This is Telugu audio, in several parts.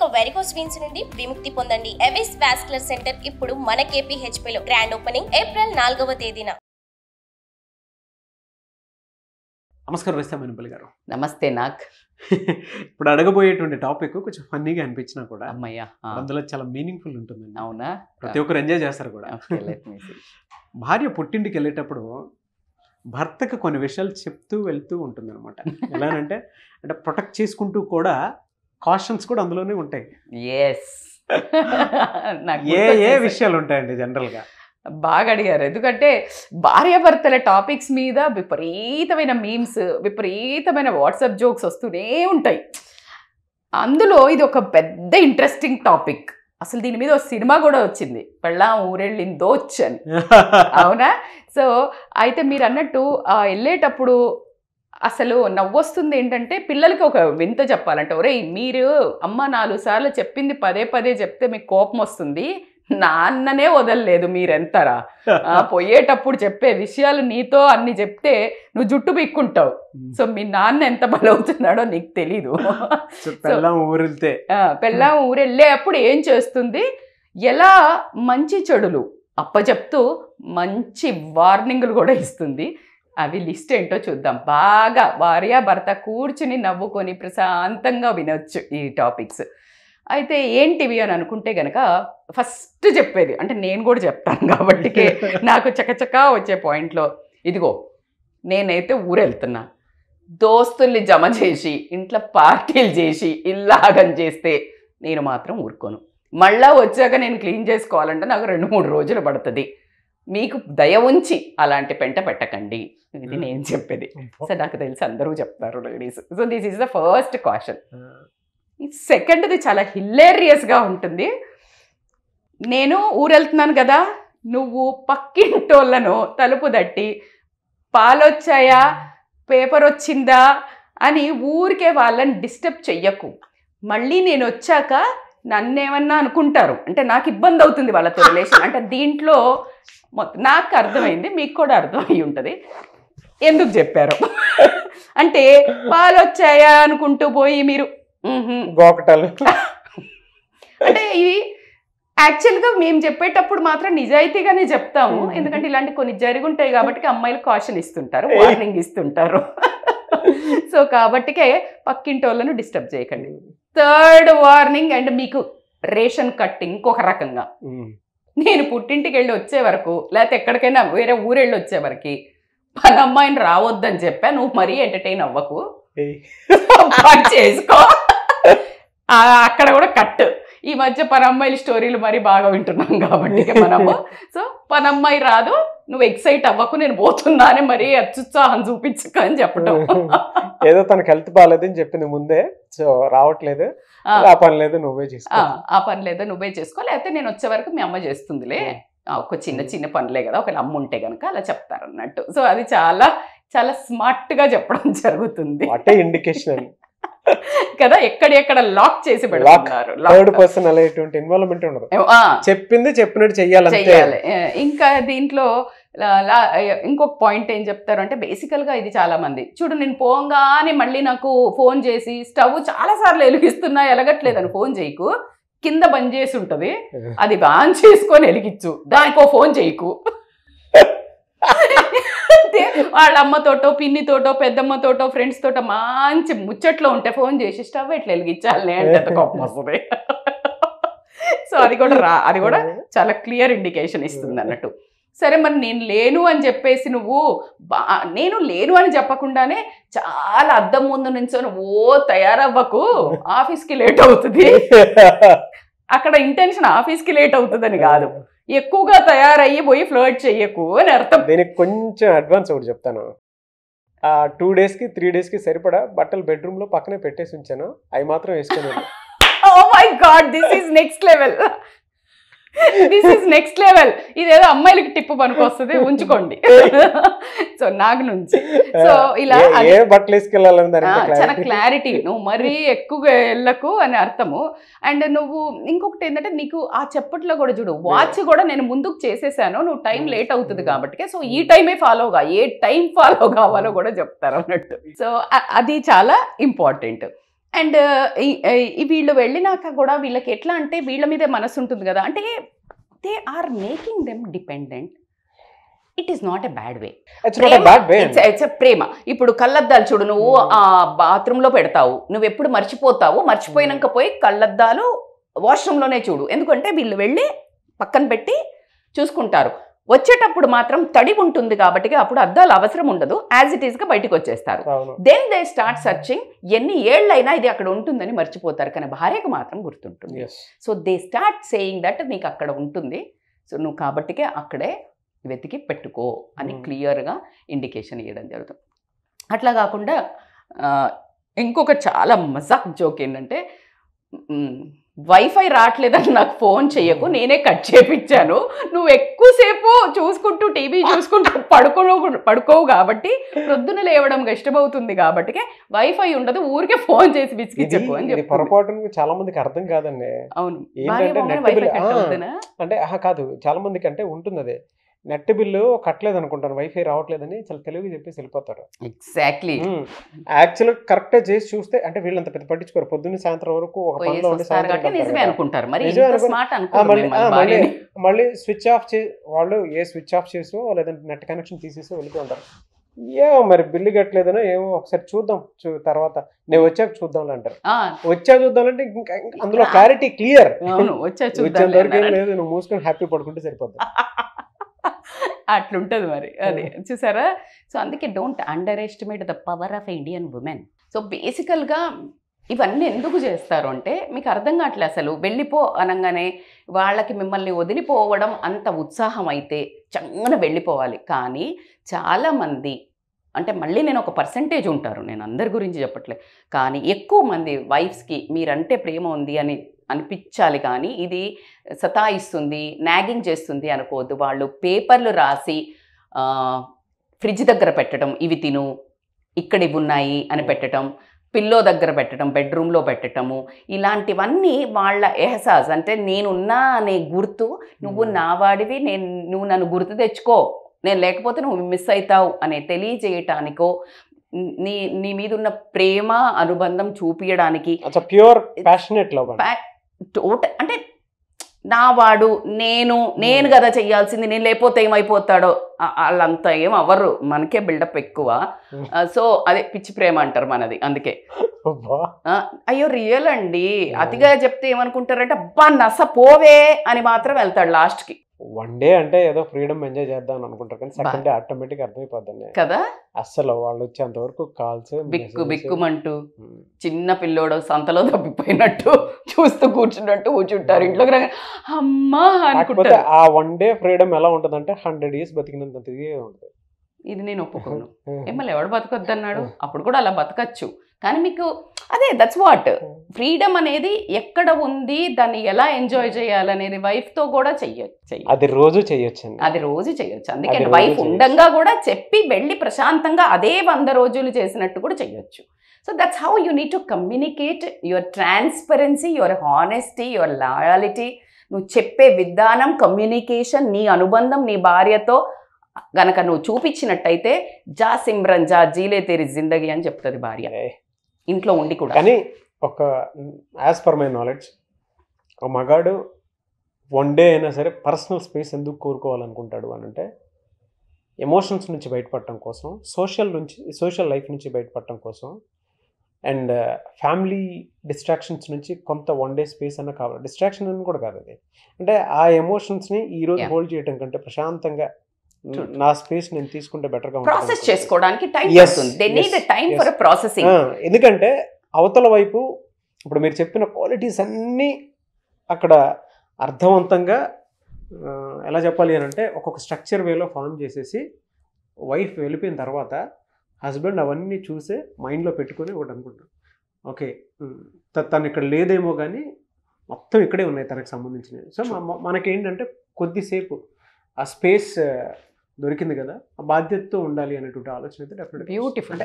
మీకు వెరికోస్ వీన్స్ నుండి విముక్తి పొందండి ఎవిస్ వాస్కులర్ సెంటర్ ఇప్పుడు మన లో గ్రాండ్ ఓపెనింగ్ ఏప్రిల్ నాలుగవ తేదీన నమస్కారం రస్తా మనుపల్ గారు నమస్తే నాక్ ఇప్పుడు అడగబోయేటువంటి టాపిక్ కొంచెం ఫన్నీగా అనిపించినా కూడా అమ్మయ్యా అందులో చాలా మీనింగ్ఫుల్ ఉంటుంది అవునా ప్రతి ఒక్కరు ఎంజాయ్ చేస్తారు కూడా భార్య పుట్టింటికి వెళ్ళేటప్పుడు భర్తకు కొన్ని విషయాలు చెప్తూ వెళ్తూ ఉంటుంది అనమాట ఎలానంటే అంటే ప్రొటెక్ట్ చేసుకుంటూ కూడా కాషన్స్ కూడా అందులోనే ఉంటాయి ఎస్ ఏ ఏ విషయాలు ఉంటాయండి జనరల్గా బాగా అడిగారు ఎందుకంటే భార్యాభర్తల టాపిక్స్ మీద విపరీతమైన మీమ్స్ విపరీతమైన వాట్సాప్ జోక్స్ వస్తూనే ఉంటాయి అందులో ఇది ఒక పెద్ద ఇంట్రెస్టింగ్ టాపిక్ అసలు దీని మీద ఒక సినిమా కూడా వచ్చింది పెళ్ళాం ఊరెళ్ళిందో వచ్చని అవునా సో అయితే మీరు అన్నట్టు వెళ్ళేటప్పుడు అసలు నవ్వొస్తుంది ఏంటంటే పిల్లలకి ఒక వింత చెప్పాలంటే ఒరే మీరు అమ్మ నాలుగు సార్లు చెప్పింది పదే పదే చెప్తే మీకు కోపం వస్తుంది నాన్ననే వదలలేదు మీరెంతరా పోయేటప్పుడు చెప్పే విషయాలు నీతో అన్ని చెప్తే నువ్వు జుట్టు బిక్కుంటావు సో మీ నాన్న ఎంత బలవుతున్నాడో నీకు తెలీదు పెళ్ళం ఊరితే పెళ్ళం ఊరెళ్ళేటప్పుడు ఏం చేస్తుంది ఎలా మంచి చెడులు అప్పచెప్తూ మంచి వార్నింగ్లు కూడా ఇస్తుంది అవి లిస్ట్ ఏంటో చూద్దాం బాగా భార్యాభర్త కూర్చుని నవ్వుకొని ప్రశాంతంగా వినొచ్చు ఈ టాపిక్స్ అయితే ఏంటివి అని అనుకుంటే గనక ఫస్ట్ చెప్పేది అంటే నేను కూడా చెప్తాను కాబట్టి నాకు చకచకా వచ్చే పాయింట్లో ఇదిగో నేనైతే ఊరెళ్తున్నా దోస్తుల్ని జమ చేసి ఇంట్లో పార్టీలు చేసి ఇల్లాగం చేస్తే నేను మాత్రం ఊరుకోను మళ్ళా వచ్చాక నేను క్లీన్ చేసుకోవాలంటే నాకు రెండు మూడు రోజులు పడుతుంది మీకు దయ ఉంచి అలాంటి పెంట పెట్టకండి ఇది hmm. నేను చెప్పేది సో నాకు తెలిసి అందరూ చెప్తారు ladies so this is the first question సెకండ్ది చాలా హిల్లేరియస్గా ఉంటుంది నేను ఊరెళ్తున్నాను కదా నువ్వు పక్కింటోళ్ళను తలుపు దట్టి పాలొచ్చాయా పేపర్ వచ్చిందా అని ఊరికే వాళ్ళని డిస్టర్బ్ చెయ్యకు మళ్ళీ నేను వచ్చాక నన్నేమన్నా అనుకుంటారు అంటే నాకు ఇబ్బంది అవుతుంది వాళ్ళతో రిలేషన్ అంటే దీంట్లో నాకు అర్థమైంది మీకు కూడా అయ్యి ఉంటుంది ఎందుకు చెప్పారు అంటే పాలు వచ్చాయా అనుకుంటూ పోయి మీరు అంటే ఇవి యాక్చువల్గా మేము చెప్పేటప్పుడు మాత్రం నిజాయితీగానే చెప్తాము ఎందుకంటే ఇలాంటి కొన్ని జరుగుంటాయి కాబట్టి అమ్మాయిలు కాషన్ ఇస్తుంటారు వార్నింగ్ ఇస్తుంటారు సో కాబట్టికే పక్కింటి వాళ్ళను డిస్టర్బ్ చేయకండి థర్డ్ వార్నింగ్ అండ్ మీకు రేషన్ కట్ ఇంకొక రకంగా నేను పుట్టింటికి వెళ్ళి వచ్చే వరకు లేకపోతే ఎక్కడికైనా వేరే ఊరెళ్ళి వచ్చే వరకు పని అమ్మాయిని రావద్దని చెప్పా నువ్వు మరీ ఎంటర్టైన్ అవ్వకు చేసుకో అక్కడ కూడా కట్ ఈ మధ్య పనమ్మాయిల స్టోరీలు మరి బాగా వింటున్నాం కాబట్టి మనము సో పనమ్మాయి రాదు నువ్వు ఎక్సైట్ అవ్వకు నేను పోతున్నానే మరి అత్యుత్సాహం చూపించక అని చెప్పడం ఏదో తనకు హెల్త్ అని చెప్పింది ముందే సో రావట్లేదు ఆ పని లేదు నువ్వే చేసుకో ఆ పని లేదు నువ్వే చేసుకో లేకపోతే నేను వచ్చే వరకు మీ అమ్మ చేస్తుందిలే ఒక చిన్న చిన్న పనులే కదా ఒక అమ్మ ఉంటే కనుక అలా అన్నట్టు సో అది చాలా చాలా స్మార్ట్ గా చెప్పడం జరుగుతుంది అంటే ఇండికేషన్ కదా ఎక్కడెక్కడ లాక్ చేసి పెడతారు చెప్పింది చెప్పినట్టు చెయ్యాలి ఇంకా దీంట్లో ఇంకొక పాయింట్ ఏం చెప్తారు అంటే బేసికల్గా ఇది చాలా మంది చూడు నేను పోంగానే మళ్ళీ నాకు ఫోన్ చేసి స్టవ్ చాలా సార్లు వెలిగిస్తున్నా ఎలగట్లేదని ఫోన్ చేయకు కింద బంద్ చేసి ఉంటది అది బాన్ చేసుకొని వెలిగించు దానికో ఫోన్ చేయకు అంటే వాళ్ళ అమ్మతోటో పిన్నితోటో పెద్దమ్మతోటో ఫ్రెండ్స్ తోటో మంచి ముచ్చట్లో ఉంటే ఫోన్ చేసి స్టవ్ ఎట్లా వెలిగించాలి అంటే కోపం వస్తుంది సో అది కూడా రా అది కూడా చాలా క్లియర్ ఇండికేషన్ ఇస్తుంది అన్నట్టు సరే మరి నేను లేను అని చెప్పేసి నువ్వు బా నేను లేను అని చెప్పకుండానే చాలా అద్దం ముందు నుంచొని ఓ తయారవ్వకు ఆఫీస్కి లేట్ అవుతుంది అక్కడ ఇంటెన్షన్ ఆఫీస్కి లేట్ అవుతుందని కాదు ఎక్కువగా తయారయ్యి పోయి ఫ్లర్ట్ చెయ్యకు అని అర్థం దీనికి కొంచెం అడ్వాన్స్ ఒకటి చెప్తాను ఆ టూ డేస్కి త్రీ డేస్కి సరిపడా బట్టలు బెడ్రూమ్లో పక్కనే పెట్టేసి ఉంచాను అవి మాత్రం వేసుకున్నాను oh my God this is next level this is next level ఇదేదో అమ్మాయిలకి టిప్పు వస్తుంది ఉంచుకోండి సో నాకు నుంచి సో ఇలా చాలా క్లారిటీ నువ్వు మరీ ఎక్కువగా వెళ్ళకు అని అర్థము అండ్ నువ్వు ఇంకొకటి ఏంటంటే నీకు ఆ చెప్పట్లో కూడా చూడు వాచ్ కూడా నేను ముందుకు చేసేసాను నువ్వు టైం లేట్ mm. అవుతుంది mm. కాబట్టి సో ఈ టైమే ఫాలోగా ఏ టైం ఫాలో కావాలో mm. కూడా చెప్తారు అన్నట్టు సో అది చాలా ఇంపార్టెంట్ అండ్ వీళ్ళు వెళ్ళినాక కూడా వీళ్ళకి ఎట్లా అంటే వీళ్ళ మీదే మనసు ఉంటుంది కదా అంటే they are making them dependent it is not a bad way it's ప్రేమ ఇప్పుడు కళ్ళద్దాలు చూడు నువ్వు hmm. ఆ బాత్రూంలో పెడతావు నువ్వు ఎప్పుడు మర్చిపోతావు మర్చిపోయినాక hmm. పోయి కళ్ళద్దాలు వాష్రూమ్లోనే చూడు ఎందుకంటే వీళ్ళు వెళ్ళి పక్కన పెట్టి చూసుకుంటారు వచ్చేటప్పుడు మాత్రం తడి ఉంటుంది కాబట్టి అప్పుడు అద్దాలు అవసరం ఉండదు యాజ్ ఇట్ గా బయటకు వచ్చేస్తారు దెన్ దే స్టార్ట్ సర్చింగ్ ఎన్ని ఏళ్ళైనా ఇది అక్కడ ఉంటుందని మర్చిపోతారు కానీ భార్యకు మాత్రం గుర్తుంటుంది so they start saying that నీకు అక్కడ ఉంటుంది సో నువ్వు కాబట్టికే అక్కడే వెతికి పెట్టుకో అని hmm. క్లియర్గా ఇండికేషన్ ఇవ్వడం జరుగుతుంది అట్లా కాకుండా ఇంకొక చాలా మజాక్ జోక్ ఏంటంటే వైఫై రావట్లేదని నాకు ఫోన్ చేయకు నేనే కట్ చేపించాను నువ్వు ఎక్కువసేపు చూసుకుంటూ టీవీ చూసుకుంటూ పడుకో పడుకోవు కాబట్టి ప్రొద్దున లేవడం ఇష్టమవుతుంది కాబట్టి వైఫై ఉండదు ఊరికే ఫోన్ చేసి విసిగి చెప్పు అని చెప్పి పొరపాటు చాలా మందికి అర్థం కాదండి అవును అంటే కాదు చాలా మందికి అంటే ఉంటుంది అదే నెట్ బిల్లు కట్టలేదు అనుకుంటాను వైఫై రావట్లేదని చాలా తెలివిగా చెప్పేసి వెళ్ళిపోతారు ఎగ్జాక్ట్లీ యాక్చువల్ కరెక్ట్ చేసి చూస్తే అంటే వీళ్ళంత పెద్ద పట్టించుకోరు పొద్దున్న సాయంత్రం వరకు ఒక పనిలో ఉండి మళ్ళీ మళ్ళీ స్విచ్ ఆఫ్ చే వాళ్ళు ఏ స్విచ్ ఆఫ్ చేసో లేదంటే నెట్ కనెక్షన్ తీసేసి వెళ్ళిపోతారు ఏమో మరి బిల్లు కట్టలేదనో ఏమో ఒకసారి చూద్దాం తర్వాత నేను వచ్చాక చూద్దాం అంటారు వచ్చా అంటే ఇంకా అందులో క్లారిటీ క్లియర్ వచ్చా లేదు నువ్వు మూసుకొని హ్యాపీ పడుకుంటే సరిపోద్ది అట్లుంటుంది మరి అది చూసారా సో అందుకే don't underestimate the power of Indian women so బేసికల్గా ఇవన్నీ ఎందుకు చేస్తారు అంటే మీకు అర్థం కావట్లే అసలు వెళ్ళిపో అనగానే వాళ్ళకి మిమ్మల్ని వదిలిపోవడం అంత ఉత్సాహం అయితే చంగన వెళ్ళిపోవాలి కానీ చాలామంది అంటే మళ్ళీ నేను ఒక పర్సంటేజ్ ఉంటారు నేను అందరి గురించి చెప్పట్లే కానీ ఎక్కువ మంది వైఫ్స్కి మీరంటే ప్రేమ ఉంది అని అనిపించాలి కానీ ఇది సతాయిస్తుంది నాగింగ్ చేస్తుంది అనుకోవద్దు వాళ్ళు పేపర్లు రాసి ఫ్రిడ్జ్ దగ్గర పెట్టడం ఇవి తిను ఇక్కడ ఇవి ఉన్నాయి అని hmm. పెట్టడం పిల్లో దగ్గర పెట్టడం బెడ్రూమ్లో పెట్టడము ఇలాంటివన్నీ వాళ్ళ ఎహసాస్ అంటే నేనున్నా అనే గుర్తు నువ్వు hmm. నా వాడివి నేను నువ్వు నన్ను గుర్తు తెచ్చుకో నేను లేకపోతే నువ్వు మిస్ అవుతావు అనే తెలియజేయటానికో నీ నీ మీద ఉన్న ప్రేమ అనుబంధం చూపించడానికి ప్యూర్ ప్యాషనెట్ లవ్ టోటల్ అంటే నా వాడు నేను నేను కదా చెయ్యాల్సింది నేను లేకపోతే ఏమైపోతాడో వాళ్ళంతా ఏం అవ్వరు మనకే బిల్డప్ ఎక్కువ సో అదే పిచ్చి ప్రేమ అంటారు మనది అందుకే అయ్యో రియల్ అండి అతిగా చెప్తే ఏమనుకుంటారంటే అబ్బా నస పోవే అని మాత్రం వెళ్తాడు లాస్ట్కి వన్ డే అంటే ఏదో ఫ్రీడమ్ ఎంజాయ్ చేద్దాం అనుకుంటారు కానీ సెకండ్ డే ఆటోమేటిక్ అర్థమైపోతుంది కదా అసలు వాళ్ళు వచ్చేంత వరకు కాల్స్ బిక్కు బిక్కుమంటూ చిన్న పిల్లోడు సంతలో తప్పిపోయినట్టు చూస్తూ కూర్చున్నట్టు కూర్చుంటారు ఇంట్లో అమ్మా ఆ వన్ డే ఫ్రీడమ్ ఎలా అంటే హండ్రెడ్ ఇయర్స్ బతికినంత ఉంటుంది ఇది నేను ఒప్పుకోను మిమ్మల్ని ఎవడు బతకొద్దు అన్నాడు అప్పుడు కూడా అలా బతకచ్చు కానీ మీకు అదే దట్స్ వాట్ ఫ్రీడమ్ అనేది ఎక్కడ ఉంది దాన్ని ఎలా ఎంజాయ్ చేయాలనేది వైఫ్ తో కూడా చెయ్యొచ్చు అది రోజు చెయ్యొచ్చు అది రోజు చెయ్యొచ్చు అందుకే వైఫ్ ఉండంగా కూడా చెప్పి వెళ్ళి ప్రశాంతంగా అదే వంద రోజులు చేసినట్టు కూడా చెయ్యొచ్చు so that's how you need to communicate your transparency your honesty your loyalty నువ్వు చెప్పే విధానం కమ్యూనికేషన్ నీ అనుబంధం నీ భార్యతో గనక నువ్వు చూపించినట్టయితే జా సిమ్రన్ జా జీలే తేరి జిందగీ అని చెప్తుంది భార్య ఇంట్లో ఉండి కూడా కానీ ఒక యాజ్ పర్ మై నాలెడ్జ్ ఒక మగాడు వన్ డే అయినా సరే పర్సనల్ స్పేస్ ఎందుకు కోరుకోవాలనుకుంటాడు అని అంటే ఎమోషన్స్ నుంచి బయటపడటం కోసం సోషల్ నుంచి సోషల్ లైఫ్ నుంచి బయటపడటం కోసం అండ్ ఫ్యామిలీ డిస్ట్రాక్షన్స్ నుంచి కొంత వన్ డే స్పేస్ అన్న కావాలి డిస్ట్రాక్షన్ అని కూడా కాదు అది అంటే ఆ ఎమోషన్స్ని ఈరోజు హోల్డ్ చేయడం కంటే ప్రశాంతంగా నా స్పేస్ నేను తీసుకుంటే బెటర్ గా ప్రాసెస్ చేసుకోవడానికి టైం టైం ఫర్ ప్రాసెసింగ్ ఎందుకంటే అవతల వైపు ఇప్పుడు మీరు చెప్పిన క్వాలిటీస్ అన్నీ అక్కడ అర్థవంతంగా ఎలా చెప్పాలి అని అంటే ఒక్కొక్క స్ట్రక్చర్ వేలో ఫామ్ చేసేసి వైఫ్ వెళ్ళిపోయిన తర్వాత హస్బెండ్ అవన్నీ చూసే మైండ్లో పెట్టుకొని ఒకటి అనుకుంటాం ఓకే తను ఇక్కడ లేదేమో కానీ మొత్తం ఇక్కడే ఉన్నాయి తనకు సంబంధించినవి సో మనకేంటంటే కొద్దిసేపు ఆ స్పేస్ దొరికింది కదా ఆ బాధ్యతతో ఉండాలి అనేటువంటి ఆలోచన అయితే బ్యూటిఫుల్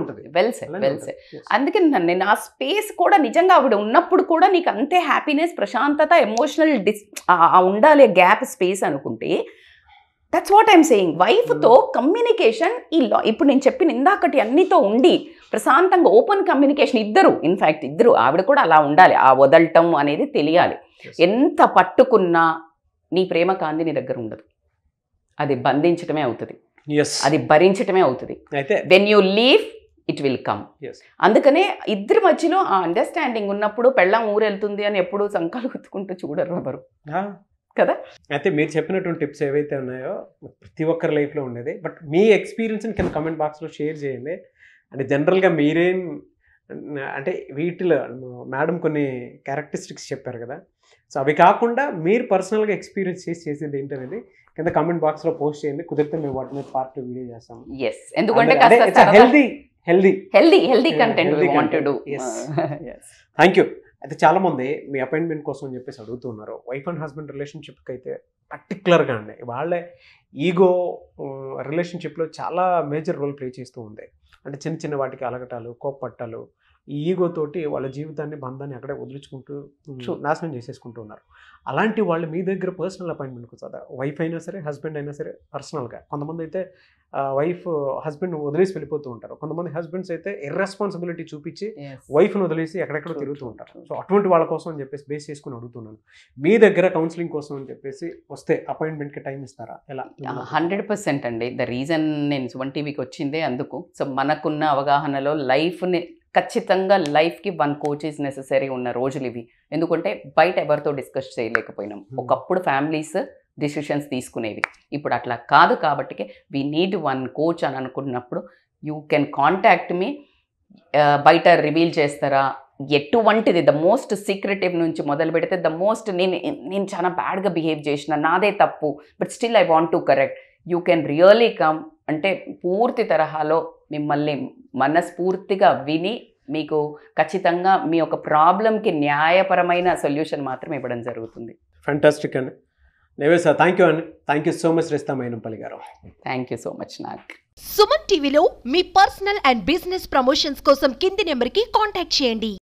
ఉంటుంది వెల్ వెల్సే అందుకే నేను ఆ స్పేస్ కూడా నిజంగా ఆవిడ ఉన్నప్పుడు కూడా నీకు అంతే హ్యాపీనెస్ ప్రశాంతత ఎమోషనల్ డిస్ ఉండాలి గ్యాప్ స్పేస్ అనుకుంటే దట్స్ వాట్ ఐఎమ్ సేయింగ్ వైఫ్తో కమ్యూనికేషన్ ఈ లా ఇప్పుడు నేను చెప్పిన ఇందాకటి అన్నితో ఉండి ప్రశాంతంగా ఓపెన్ కమ్యూనికేషన్ ఇద్దరు ఇన్ఫ్యాక్ట్ ఇద్దరు ఆవిడ కూడా అలా ఉండాలి ఆ వదలటం అనేది తెలియాలి ఎంత పట్టుకున్నా నీ ప్రేమ కాంతి నీ దగ్గర ఉండదు అది బంధించటమే అవుతుంది అది భరించటమే అవుతుంది అయితే when you leave it will come అందుకనే ఇద్దరి మధ్యలో ఆ అండర్స్టాండింగ్ ఉన్నప్పుడు పెళ్ళం ఊరెళ్తుంది అని ఎప్పుడు సంకాలు గుర్తుకుంటూ చూడరు ఎవరు కదా అయితే మీరు చెప్పినటువంటి టిప్స్ ఏవైతే ఉన్నాయో ప్రతి ఒక్కరి లైఫ్లో ఉండేది బట్ మీ ఎక్స్పీరియన్స్ని కింద కమెంట్ బాక్స్లో షేర్ చేయండి అంటే జనరల్గా మీరేం అంటే వీటిలో మేడం కొన్ని క్యారెక్టరిస్టిక్స్ చెప్పారు కదా సో అవి కాకుండా మీరు పర్సనల్గా ఎక్స్పీరియన్స్ చేసి చేసింది ఏంటనేది కింద కామెంట్ బాక్స్ లో పోస్ట్ చేయండి కుదిరితే మేము వాటి మీద పార్ట్ వీడియో చేస్తాం ఎస్ ఎందుకంటే healthy healthy healthy healthy content we want to do thank you అయితే చాలా మంది మీ అపాయింట్మెంట్ కోసం అని చెప్పేసి అడుగుతున్నారు వైఫ్ అండ్ హస్బెండ్ రిలేషన్షిప్ అయితే పర్టికులర్గా అండి వాళ్ళే ఈగో రిలేషన్షిప్లో చాలా మేజర్ రోల్ ప్లే చేస్తూ ఉంది అంటే చిన్న చిన్న వాటికి అలగటాలు కోప్పట్టాలు ఈ ఈగోతోటి వాళ్ళ జీవితాన్ని బంధాన్ని అక్కడే వదిలించుకుంటూ నాశనం చేసేసుకుంటూ ఉన్నారు అలాంటి వాళ్ళు మీ దగ్గర పర్సనల్ అపాయింట్మెంట్ కుదా వైఫ్ అయినా సరే హస్బెండ్ అయినా సరే పర్సనల్గా కొంతమంది అయితే వైఫ్ హస్బెండ్ వదిలేసి వెళ్ళిపోతూ ఉంటారు కొంతమంది హస్బెండ్స్ అయితే ఇర్రెస్పాన్సిబిలిటీ చూపించి వైఫ్ను వదిలేసి ఎక్కడెక్కడో తిరుగుతూ ఉంటారు సో అటువంటి వాళ్ళ కోసం అని చెప్పేసి బేస్ చేసుకుని అడుగుతున్నాను మీ దగ్గర కౌన్సిలింగ్ కోసం అని చెప్పేసి వస్తే అపాయింట్మెంట్కి టైం ఇస్తారా ఎలా హండ్రెడ్ పర్సెంట్ అండి ద రీజన్ నేను సువన్ టీవీకి వచ్చిందే అందుకు సో మనకున్న అవగాహనలో లైఫ్ని ఖచ్చితంగా లైఫ్కి వన్ కోచ్ ఈజ్ నెససరీ ఉన్న రోజులు ఇవి ఎందుకంటే బయట ఎవరితో డిస్కస్ చేయలేకపోయినాం hmm. ఒకప్పుడు ఫ్యామిలీస్ డిసిషన్స్ తీసుకునేవి ఇప్పుడు అట్లా కాదు కాబట్టి వీ నీడ్ వన్ కోచ్ అని అనుకున్నప్పుడు యూ కెన్ కాంటాక్ట్ మీ బయట రివీల్ చేస్తారా ఎటువంటిది ద మోస్ట్ సీక్రెటివ్ నుంచి మొదలు పెడితే ద మోస్ట్ నేను నేను చాలా బ్యాడ్గా బిహేవ్ చేసిన నాదే తప్పు but still I want to correct you can really come అంటే పూర్తి తరహాలో మిమ్మల్ని మనస్ఫూర్తిగా విని మీకు ఖచ్చితంగా మీ యొక్క ప్రాబ్లంకి న్యాయపరమైన సొల్యూషన్ మాత్రం ఇవ్వడం జరుగుతుంది ఫ్యాంటాస్టిక్ అండి నేవే సార్ థ్యాంక్ యూ అండి thank you so much Mynampally గారు thank you so much Nag Suman టీవీలో మీ పర్సనల్ అండ్ బిజినెస్ ప్రమోషన్స్ కోసం కింది నెంబర్కి కాంటాక్ట్ చేయండి